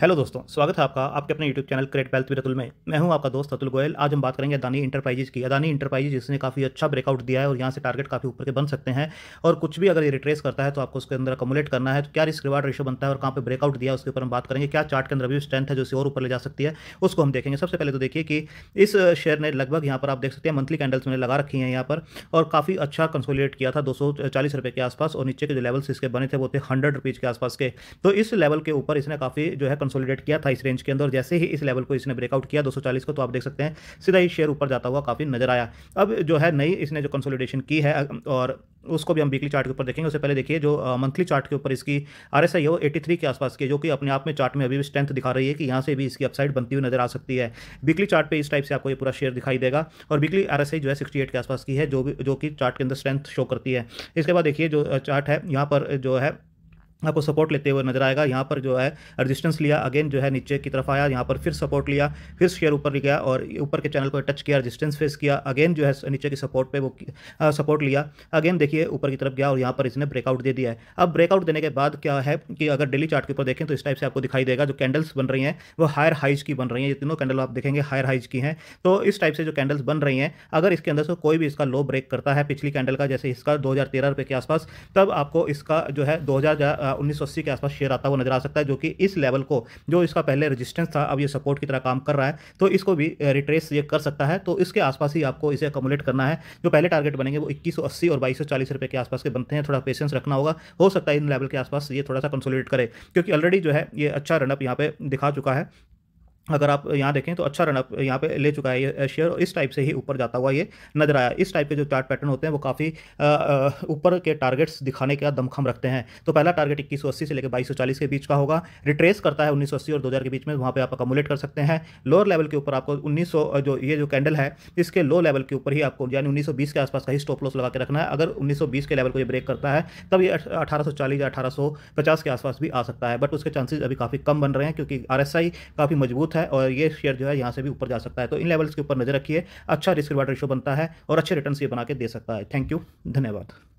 hello दोस्तों स्वागत है आपका आपके अपने YouTube channel create wealth with Atul में मैं हूं आपका दोस्त अतुल गोयल आज हम बात करेंगे अदानी इंटरप्राइजेज की अदानी इंटरप्राइजेज जिसने काफ़ी अच्छा ब्रेकआउट दिया है और यहां से टारगेट काफ़ी ऊपर के बन सकते हैं और कुछ भी अगर ये रिट्रेस करता है तो आपको उसके अंदर अकोमुलेट करना है तो क्या रिस्क रिवार्ड रेशो बनता है और कहाँ पर ब्रेकआउट दिया उसके ऊपर हम बात करेंगे क्या चार्ट के अंदर अभी स्ट्रेंथ है जो और ऊपर ले जा सकती है उसको हम देखेंगे सबसे पहले तो देखिए कि इस शेयर ने लगभग यहाँ पर आप देख सकते हैं मंथली कैंडल्स मैंने लगा रखी है यहाँ पर और काफ़ी अच्छा कंसोलिडेट किया था दो रुपये के आसपास और नीचे के जो लेवल्स इसके बने थे वो थे हंड्रेड के आसपास के तो इस लेवल के ऊपर इसने काफ़ी जो है कंसोलिडेट किया था इस रेंज के अंदर जैसे ही इस लेवल को इसने ब्रेकआउट किया 240 को तो आप देख सकते हैं सीधा ही शेयर ऊपर जाता हुआ काफ़ी नजर आया अब जो है नई इसने जो कंसोलिडेशन की है और उसको भी हम वीकली चार्ट के ऊपर देखेंगे उससे पहले देखिए जो मंथली चार्ट के ऊपर इसकी आर एस आई है वो थ्री के आसपास की जो कि अपने आप में चार्ट में अभी भी स्ट्रेंथ दिखा रही है कि यहाँ से भी इसकी अपसाइड बनती हुई नजर आ सकती है वीकली चार्ट पे इस टाइप से आपको ये पूरा शेयर दिखाई देगा और वीकली आर जो है सिक्सटी के आसपास की है जो भी जो कि चार्ट के अंदर स्ट्रेंथ शो करती है इसके बाद देखिए जो चार्ट है यहाँ पर जो है आपको सपोर्ट लेते हुए नजर आएगा यहाँ पर जो है रेजिस्टेंस लिया अगेन जो है नीचे की तरफ आया यहाँ पर फिर सपोर्ट लिया फिर शेयर ऊपर गया और ऊपर के चैनल को टच किया रेजिस्टेंस फेस किया अगेन जो है नीचे की सपोर्ट पे वो आ, सपोर्ट लिया अगेन देखिए ऊपर की तरफ गया और यहाँ पर इसने ब्रेकआउट दे दिया है अब ब्रेकआउट देने के बाद क्या है कि अगर डेली चार्ट के ऊपर देखें तो इस टाइप से आपको दिखाई देगा जो कैंडल्स बन रही हैं वो हायर हाइज की बन रही हैं ये तीनों कैंडल आप देखेंगे हायर हाइज की हैं तो इस टाइप से जो कैंडल्स बन रही हैं अगर इसके अंदर से कोई भी इसका लो ब्रेक करता है पिछली कैंडल का जैसे इसका दो हज़ार के आसपास तब आपको इसका जो है दो उन्नीस के आसपास शेयर आता हुआ नजर आ सकता है जो कि इस लेवल को जो इसका पहले रजिस्टेंस था अब ये सपोर्ट की तरह काम कर रहा है तो इसको भी रिट्रेस ये कर सकता है तो इसके आसपास ही आपको इसे अकोमोडेट करना है जो पहले टारगेट बनेंगे वो इक्कीस और बाईस रुपए के आसपास के बनते हैं थोड़ा पेशेंस रखना होगा हो सकता है इन लेवल के आसपास ये थोड़ा सा कंसोलिडेट करे क्योंकि ऑलरेडी जो है ये अच्छा रनअप यहाँ पे दिखा चुका है अगर आप यहाँ देखें तो अच्छा रनअप यहाँ पे ले चुका है ये शेयर और इस टाइप से ही ऊपर जाता हुआ ये नजर आया इस टाइप के जो चार्ट पैटर्न होते हैं वो काफ़ी ऊपर के टारगेट्स दिखाने का दमखम रखते हैं तो पहला टारगेट इक्कीस से लेकर बाईस के बीच का होगा रिट्रेस करता है उन्नीस और दो के बीच में वहाँ पर आप अकोमोलेट कर सकते हैं लोअर लेवल के ऊपर आपको उन्नीस जो ये जो कैंडल है इसके लो लेवल के ऊपर ही आपको यानी उन्नीस के आसपास का ही स्टॉप लॉस लगा के रखना है अगर उन्नीस के लेवल को ये ब्रेक करता है तब ये अठारह या अठारह के आसपास भी आ सकता है बट उसके चांसेज अभी काफ़ी कम बन रहे हैं क्योंकि आर काफ़ी मजबूत है और ये शेयर जो है यहाँ से भी ऊपर जा सकता है तो इन लेवल्स के ऊपर नजर रखिए अच्छा रिस्क रिवार्ड रेशो बनता है और अच्छे रिटर्न ये बना के दे सकता है थैंक यू धन्यवाद